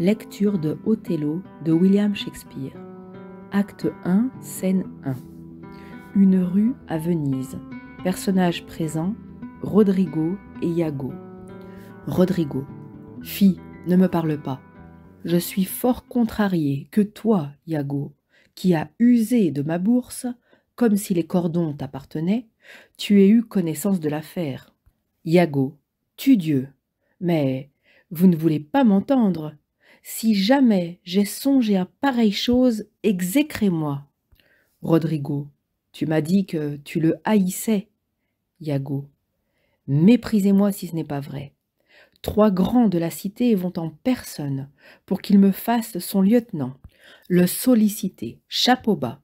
Lecture de Othello de William Shakespeare. Acte 1, scène 1. Une rue à Venise. Personnages présents Rodrigo et Iago. Rodrigo. Fille, ne me parle pas. Je suis fort contrarié que toi, Iago, qui as usé de ma bourse, comme si les cordons t'appartenaient, tu aies eu connaissance de l'affaire. Iago. Tu Dieu. Mais vous ne voulez pas m'entendre, si jamais j'ai songé à pareille chose, exécrez-moi. Rodrigo, tu m'as dit que tu le haïssais. Iago, méprisez-moi si ce n'est pas vrai. Trois grands de la cité vont en personne pour qu'il me fasse son lieutenant, le solliciter, chapeau bas.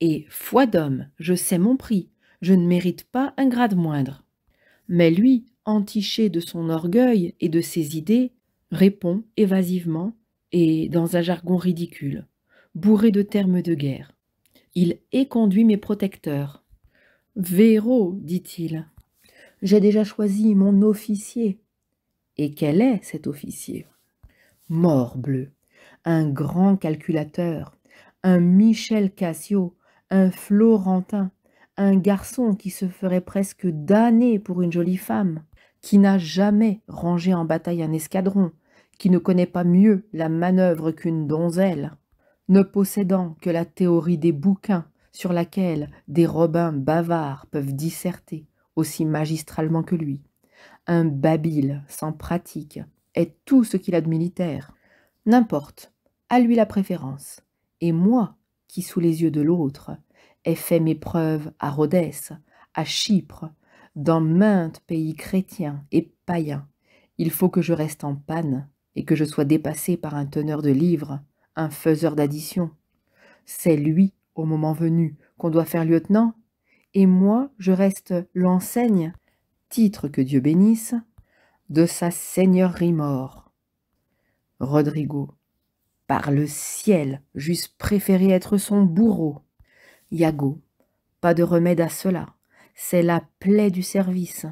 Et foi d'homme, je sais mon prix, je ne mérite pas un grade moindre. Mais lui, entiché de son orgueil et de ses idées, répond évasivement et dans un jargon ridicule, bourré de termes de guerre. Il éconduit mes protecteurs. Véro, dit-il, j'ai déjà choisi mon officier. Et quel est cet officier Morbleu, un grand calculateur, un Michel Cassio, un Florentin, un garçon qui se ferait presque damner pour une jolie femme qui n'a jamais rangé en bataille un escadron, qui ne connaît pas mieux la manœuvre qu'une donzelle, ne possédant que la théorie des bouquins sur laquelle des robins bavards peuvent disserter aussi magistralement que lui. Un babil sans pratique est tout ce qu'il a de militaire. N'importe, à lui la préférence. Et moi, qui sous les yeux de l'autre, ai fait mes preuves à Rhodes, à Chypre, dans maintes pays chrétiens et païens, il faut que je reste en panne et que je sois dépassé par un teneur de livres, un faiseur d'addition. C'est lui, au moment venu, qu'on doit faire lieutenant, et moi je reste l'enseigne, titre que Dieu bénisse, de sa seigneurie mort. Rodrigo, par le ciel, j'eusse préféré être son bourreau. Iago, pas de remède à cela c'est la plaie du service.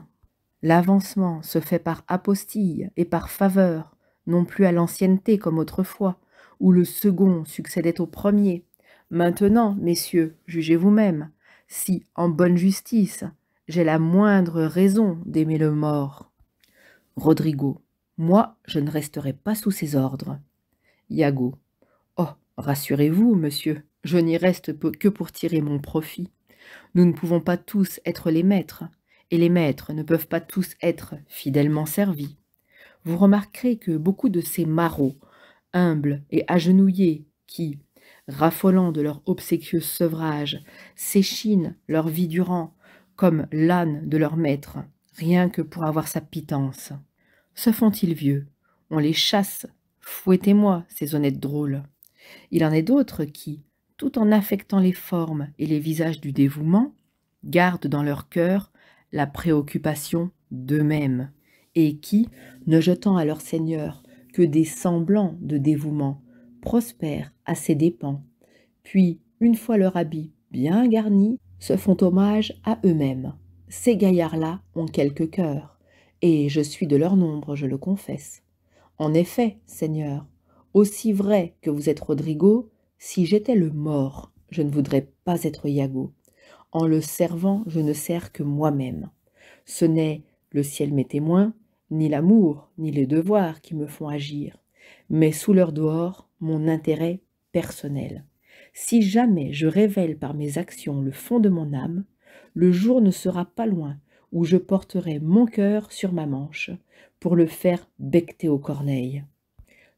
L'avancement se fait par apostille et par faveur, non plus à l'ancienneté comme autrefois, où le second succédait au premier. Maintenant, messieurs, jugez vous-même, si, en bonne justice, j'ai la moindre raison d'aimer le mort. Rodrigo. Moi, je ne resterai pas sous ses ordres. Iago. Oh, rassurez-vous, monsieur, je n'y reste que pour tirer mon profit. Nous ne pouvons pas tous être les maîtres, et les maîtres ne peuvent pas tous être fidèlement servis. Vous remarquerez que beaucoup de ces marauds, humbles et agenouillés, qui, raffolant de leur obséquieux sevrage, s'échinent leur vie durant, comme l'âne de leur maître, rien que pour avoir sa pitance. Se font-ils vieux On les chasse. Fouettez-moi, ces honnêtes drôles. Il en est d'autres qui, tout en affectant les formes et les visages du dévouement, gardent dans leur cœur la préoccupation d'eux-mêmes, et qui, ne jetant à leur Seigneur que des semblants de dévouement, prospèrent à ses dépens, puis, une fois leur habit bien garni, se font hommage à eux-mêmes. Ces gaillards-là ont quelque cœur, et je suis de leur nombre, je le confesse. En effet, Seigneur, aussi vrai que vous êtes Rodrigo, si j'étais le mort, je ne voudrais pas être Yago. En le servant, je ne sers que moi-même. Ce n'est le ciel mes témoins, ni l'amour, ni les devoirs qui me font agir, mais sous leur dehors, mon intérêt personnel. Si jamais je révèle par mes actions le fond de mon âme, le jour ne sera pas loin où je porterai mon cœur sur ma manche pour le faire becter aux corneilles.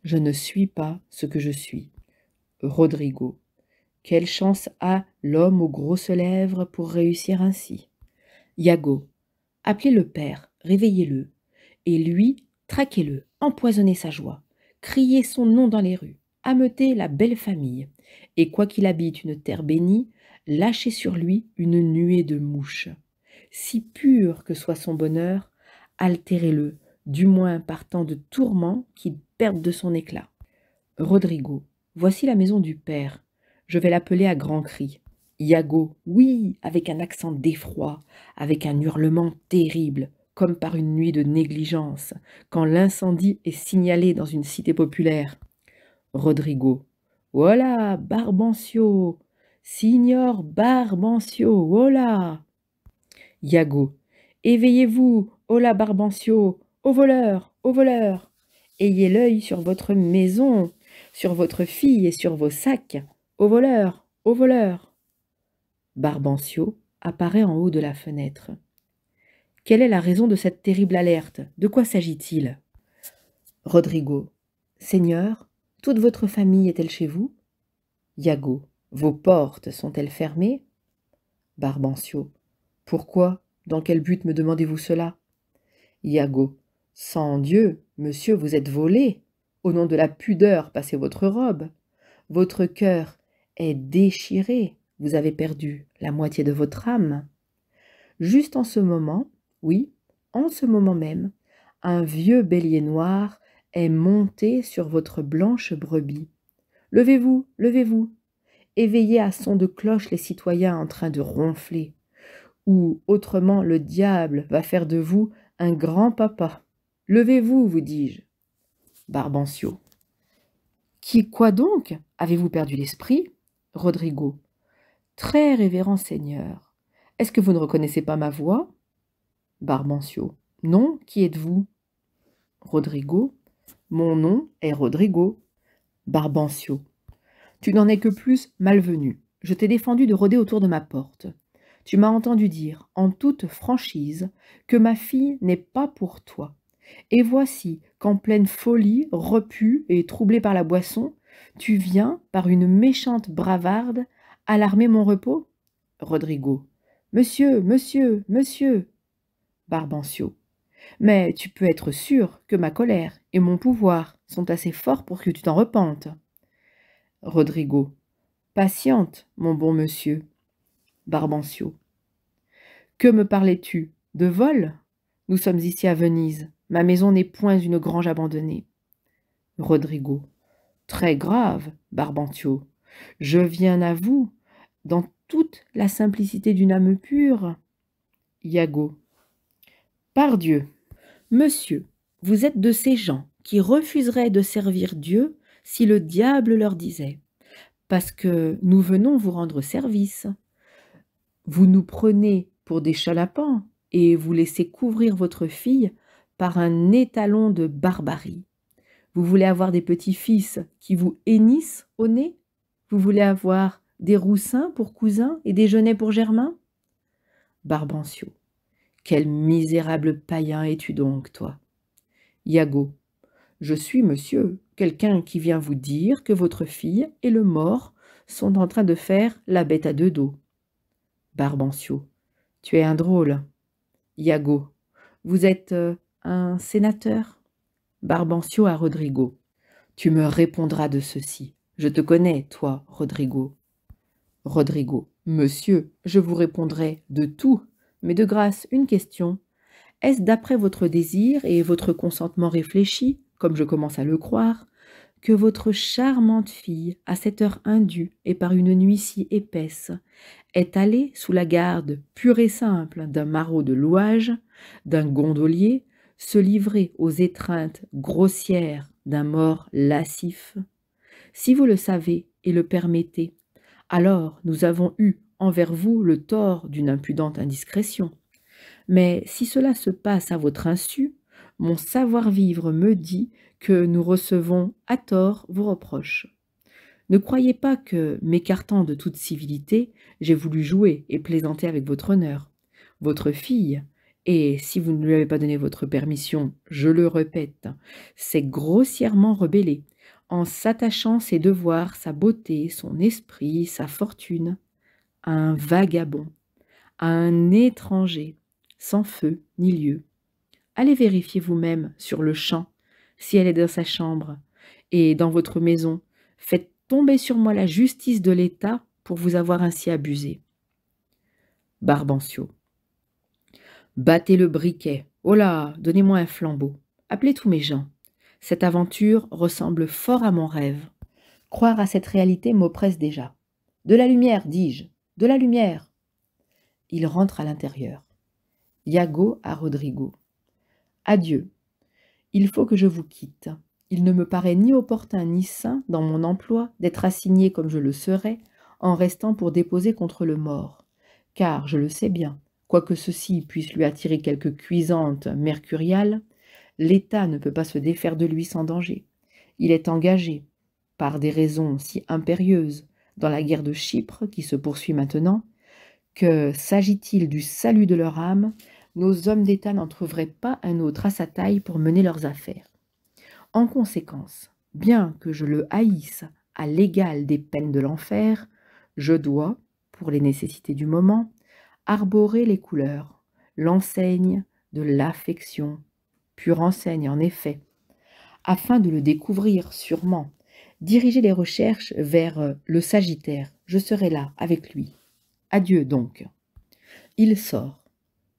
Je ne suis pas ce que je suis. Rodrigo. Quelle chance a l'homme aux grosses lèvres pour réussir ainsi Iago. Appelez le père, réveillez-le. Et lui, traquez-le, empoisonnez sa joie. Criez son nom dans les rues, ameutez la belle famille. Et quoiqu'il habite une terre bénie, lâchez sur lui une nuée de mouches. Si pur que soit son bonheur, altérez-le, du moins par tant de tourments qu'il perde de son éclat. Rodrigo. Voici la maison du père. Je vais l'appeler à grands cris. Iago, oui, avec un accent d'effroi, avec un hurlement terrible, comme par une nuit de négligence, quand l'incendie est signalé dans une cité populaire. Rodrigo, voilà, Barbancio, Signor Barbancio, voilà. Iago, éveillez-vous, hola Barbancio, au voleur, au voleur Ayez l'œil sur votre maison, sur votre fille et sur vos sacs. Au voleur, au voleur. Barbancio apparaît en haut de la fenêtre. Quelle est la raison de cette terrible alerte De quoi s'agit-il Rodrigo. Seigneur, toute votre famille est-elle chez vous Iago. Vos portes sont-elles fermées Barbancio. Pourquoi Dans quel but me demandez-vous cela Iago. Sans Dieu, monsieur, vous êtes volé. Au nom de la pudeur, passez votre robe. Votre cœur est déchiré. Vous avez perdu la moitié de votre âme. Juste en ce moment, oui, en ce moment même, un vieux bélier noir est monté sur votre blanche brebis. Levez-vous, levez-vous. Éveillez à son de cloche les citoyens en train de ronfler. Ou autrement, le diable va faire de vous un grand papa. Levez-vous, vous dis-je. Barbancio. Qui quoi donc Avez-vous perdu l'esprit Rodrigo. Très révérend Seigneur, est-ce que vous ne reconnaissez pas ma voix Barbancio. Non, qui êtes-vous Rodrigo. Mon nom est Rodrigo. Barbancio. Tu n'en es que plus malvenu. Je t'ai défendu de rôder autour de ma porte. Tu m'as entendu dire, en toute franchise, que ma fille n'est pas pour toi, et voici qu'en pleine folie, repu et troublé par la boisson, tu viens, par une méchante bravarde, alarmer mon repos Rodrigo. Monsieur, monsieur, monsieur Barbancio. Mais tu peux être sûr que ma colère et mon pouvoir sont assez forts pour que tu t'en repentes. Rodrigo. Patiente, mon bon monsieur. Barbancio. Que me parlais-tu De vol Nous sommes ici à Venise. Ma maison n'est point une grange abandonnée. Rodrigo. Très grave, Barbantio. Je viens à vous, dans toute la simplicité d'une âme pure. Iago. Pardieu. Monsieur, vous êtes de ces gens qui refuseraient de servir Dieu si le diable leur disait Parce que nous venons vous rendre service. Vous nous prenez pour des chalapans et vous laissez couvrir votre fille par un étalon de barbarie. Vous voulez avoir des petits-fils qui vous hennissent au nez Vous voulez avoir des roussins pour cousins et des genêts pour germains Barbancio. Quel misérable païen es-tu donc, toi Iago. Je suis, monsieur, quelqu'un qui vient vous dire que votre fille et le mort sont en train de faire la bête à deux dos. Barbancio. Tu es un drôle. Iago. Vous êtes euh, un sénateur Barbancio à Rodrigo. Tu me répondras de ceci. Je te connais, toi, Rodrigo. Rodrigo. Monsieur, je vous répondrai de tout, mais de grâce, une question. Est-ce d'après votre désir et votre consentement réfléchi, comme je commence à le croire, que votre charmante fille, à cette heure indue et par une nuit si épaisse, est allée sous la garde pure et simple d'un maraud de louage, d'un gondolier, se livrer aux étreintes grossières d'un mort lascif Si vous le savez et le permettez, alors nous avons eu envers vous le tort d'une impudente indiscrétion. Mais si cela se passe à votre insu, mon savoir-vivre me dit que nous recevons à tort vos reproches. Ne croyez pas que, m'écartant de toute civilité, j'ai voulu jouer et plaisanter avec votre honneur. Votre fille, et si vous ne lui avez pas donné votre permission, je le répète, c'est grossièrement rebellé en s'attachant ses devoirs, sa beauté, son esprit, sa fortune, à un vagabond, à un étranger, sans feu ni lieu. Allez vérifier vous-même sur le champ si elle est dans sa chambre et dans votre maison. Faites tomber sur moi la justice de l'État pour vous avoir ainsi abusé. Barbancio. Battez le briquet. Oh là, donnez-moi un flambeau. Appelez tous mes gens. Cette aventure ressemble fort à mon rêve. Croire à cette réalité m'oppresse déjà. De la lumière, dis-je. De la lumière. Il rentre à l'intérieur. Iago à Rodrigo. Adieu. Il faut que je vous quitte. Il ne me paraît ni opportun ni sain dans mon emploi d'être assigné comme je le serais en restant pour déposer contre le mort, car je le sais bien, Quoique ceci puisse lui attirer quelques cuisantes mercuriales, l'État ne peut pas se défaire de lui sans danger. Il est engagé, par des raisons si impérieuses, dans la guerre de Chypre qui se poursuit maintenant, que, s'agit-il du salut de leur âme, nos hommes d'État n'en trouveraient pas un autre à sa taille pour mener leurs affaires. En conséquence, bien que je le haïsse à l'égal des peines de l'enfer, je dois, pour les nécessités du moment, arborer les couleurs, l'enseigne de l'affection, pure enseigne en effet, afin de le découvrir sûrement, diriger les recherches vers euh, le Sagittaire, je serai là avec lui. Adieu donc. Il sort,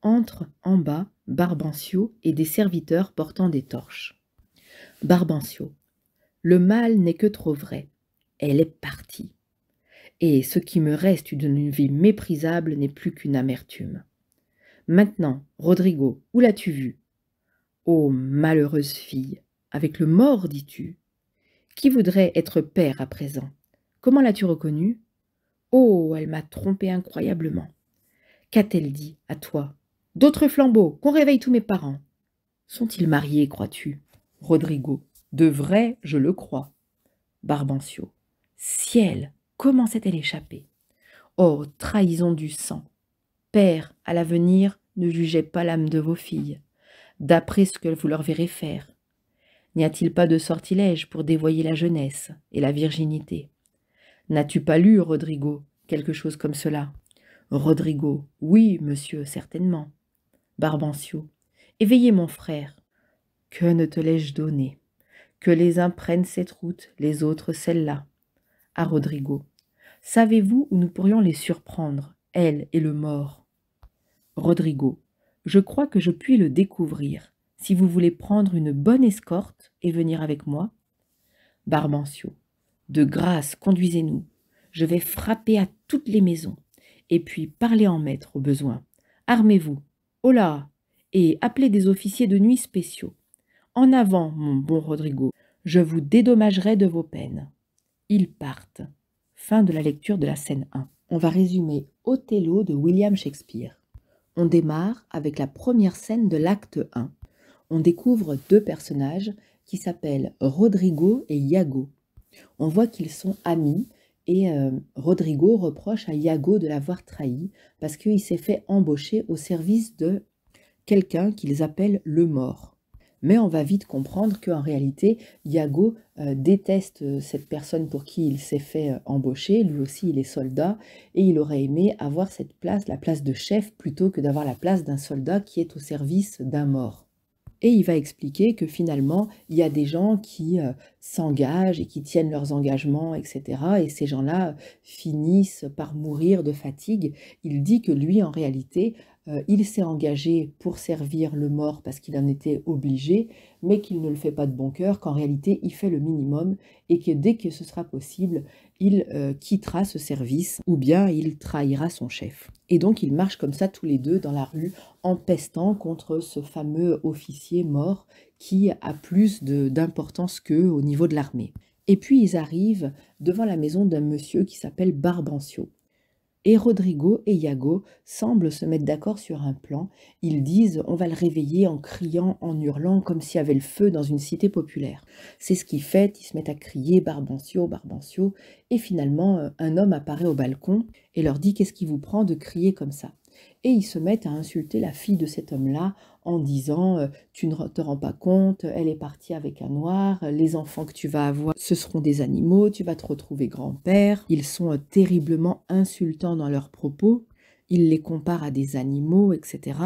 entre en bas Barbancio et des serviteurs portant des torches. Barbancio. Le mal n'est que trop vrai. Elle est partie et ce qui me reste d'une vie méprisable n'est plus qu'une amertume. Maintenant, Rodrigo, où l'as-tu vue Ô oh, malheureuse fille, avec le mort, dis-tu Qui voudrait être père à présent Comment l'as-tu reconnue Oh, elle m'a trompé incroyablement. Qu'a-t-elle dit à toi D'autres flambeaux, qu'on réveille tous mes parents. Sont-ils mariés, crois-tu Rodrigo. De vrai, je le crois. Barbancio. Ciel Comment s'est-elle échappée Oh, trahison du sang Père, à l'avenir, ne jugez pas l'âme de vos filles, d'après ce que vous leur verrez faire. N'y a-t-il pas de sortilège pour dévoyer la jeunesse et la virginité N'as-tu pas lu, Rodrigo, quelque chose comme cela Rodrigo, oui, monsieur, certainement. Barbancio, éveillez mon frère. Que ne te l'ai-je donné Que les uns prennent cette route, les autres celle-là à Rodrigo. Savez-vous où nous pourrions les surprendre, elle et le mort Rodrigo. Je crois que je puis le découvrir. Si vous voulez prendre une bonne escorte et venir avec moi. Barbancio. De grâce, conduisez-nous. Je vais frapper à toutes les maisons, et puis parler en maître au besoin. Armez-vous. Hola Et appelez des officiers de nuit spéciaux. En avant, mon bon Rodrigo, je vous dédommagerai de vos peines. Ils partent. Fin de la lecture de la scène 1. On va résumer Othello de William Shakespeare. On démarre avec la première scène de l'acte 1. On découvre deux personnages qui s'appellent Rodrigo et Iago. On voit qu'ils sont amis et euh, Rodrigo reproche à Iago de l'avoir trahi parce qu'il s'est fait embaucher au service de quelqu'un qu'ils appellent le mort. Mais on va vite comprendre qu'en réalité, Iago euh, déteste euh, cette personne pour qui il s'est fait euh, embaucher. Lui aussi, il est soldat et il aurait aimé avoir cette place, la place de chef, plutôt que d'avoir la place d'un soldat qui est au service d'un mort. Et il va expliquer que finalement, il y a des gens qui s'engagent et qui tiennent leurs engagements, etc. Et ces gens-là finissent par mourir de fatigue. Il dit que lui, en réalité, euh, il s'est engagé pour servir le mort parce qu'il en était obligé, mais qu'il ne le fait pas de bon cœur, qu'en réalité il fait le minimum et que dès que ce sera possible, il euh, quittera ce service ou bien il trahira son chef. Et donc ils marchent comme ça tous les deux dans la rue en pestant contre ce fameux officier mort qui a plus d'importance qu'eux au niveau de l'armée. Et puis ils arrivent devant la maison d'un monsieur qui s'appelle Barbancio. Et Rodrigo et Iago semblent se mettre d'accord sur un plan. Ils disent on va le réveiller en criant, en hurlant, comme s'il y avait le feu dans une cité populaire. C'est ce qu'ils font, ils se mettent à crier Barbancio, Barbancio, et finalement euh, un homme apparaît au balcon et leur dit qu'est-ce qui vous prend de crier comme ça ils se mettent à insulter la fille de cet homme-là en disant euh, tu ne te rends pas compte, elle est partie avec un noir, les enfants que tu vas avoir, ce seront des animaux, tu vas te retrouver grand-père. Ils sont euh, terriblement insultants dans leurs propos, ils les comparent à des animaux, etc.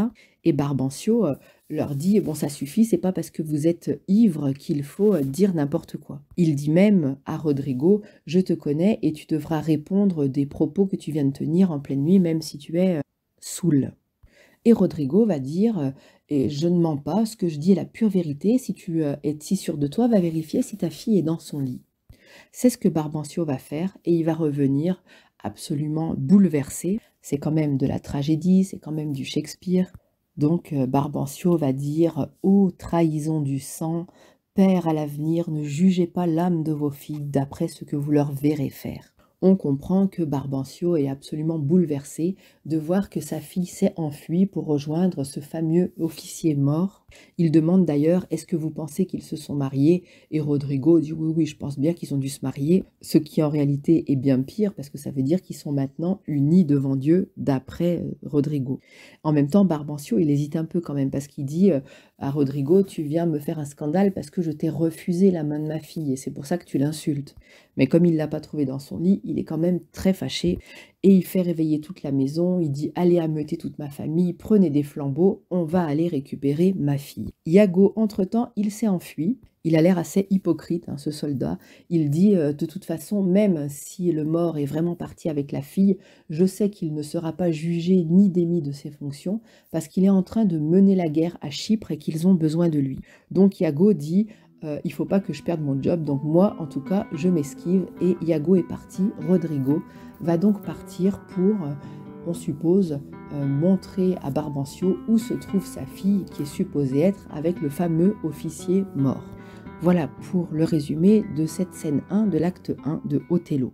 Et Barbancio euh, leur dit bon ça suffit, c'est pas parce que vous êtes ivres qu'il faut dire n'importe quoi. Il dit même à Rodrigo je te connais et tu devras répondre des propos que tu viens de tenir en pleine nuit même si tu es saoule. Et Rodrigo va dire euh, et je ne mens pas, ce que je dis est la pure vérité. Si tu euh, es si sûr de toi, va vérifier si ta fille est dans son lit. C'est ce que Barbancio va faire et il va revenir absolument bouleversé. C'est quand même de la tragédie, c'est quand même du Shakespeare. Donc euh, Barbancio va dire Ô oh, trahison du sang, père à l'avenir, ne jugez pas l'âme de vos filles d'après ce que vous leur verrez faire on comprend que Barbancio est absolument bouleversé de voir que sa fille s'est enfuie pour rejoindre ce fameux officier mort il demande d'ailleurs Est-ce que vous pensez qu'ils se sont mariés Et Rodrigo dit Oui, oui, je pense bien qu'ils ont dû se marier, ce qui en réalité est bien pire parce que ça veut dire qu'ils sont maintenant unis devant Dieu d'après euh, Rodrigo. En même temps, Barbancio, il hésite un peu quand même parce qu'il dit euh, à Rodrigo Tu viens me faire un scandale parce que je t'ai refusé la main de ma fille et c'est pour ça que tu l'insultes. Mais comme il l'a pas trouvé dans son lit, il est quand même très fâché et il fait réveiller toute la maison, il dit Allez ameuter toute ma famille, prenez des flambeaux, on va aller récupérer ma fille. Yago, entre-temps, il s'est enfui. Il a l'air assez hypocrite, hein, ce soldat. Il dit euh, De toute façon, même si le mort est vraiment parti avec la fille, je sais qu'il ne sera pas jugé ni démis de ses fonctions, parce qu'il est en train de mener la guerre à Chypre et qu'ils ont besoin de lui. Donc Yago dit euh, il faut pas que je perde mon job, donc moi en tout cas je m'esquive et Iago est parti, Rodrigo va donc partir pour, euh, on suppose, euh, montrer à Barbancio où se trouve sa fille qui est supposée être avec le fameux officier mort. Voilà pour le résumé de cette scène 1 de l'acte 1 de Othello.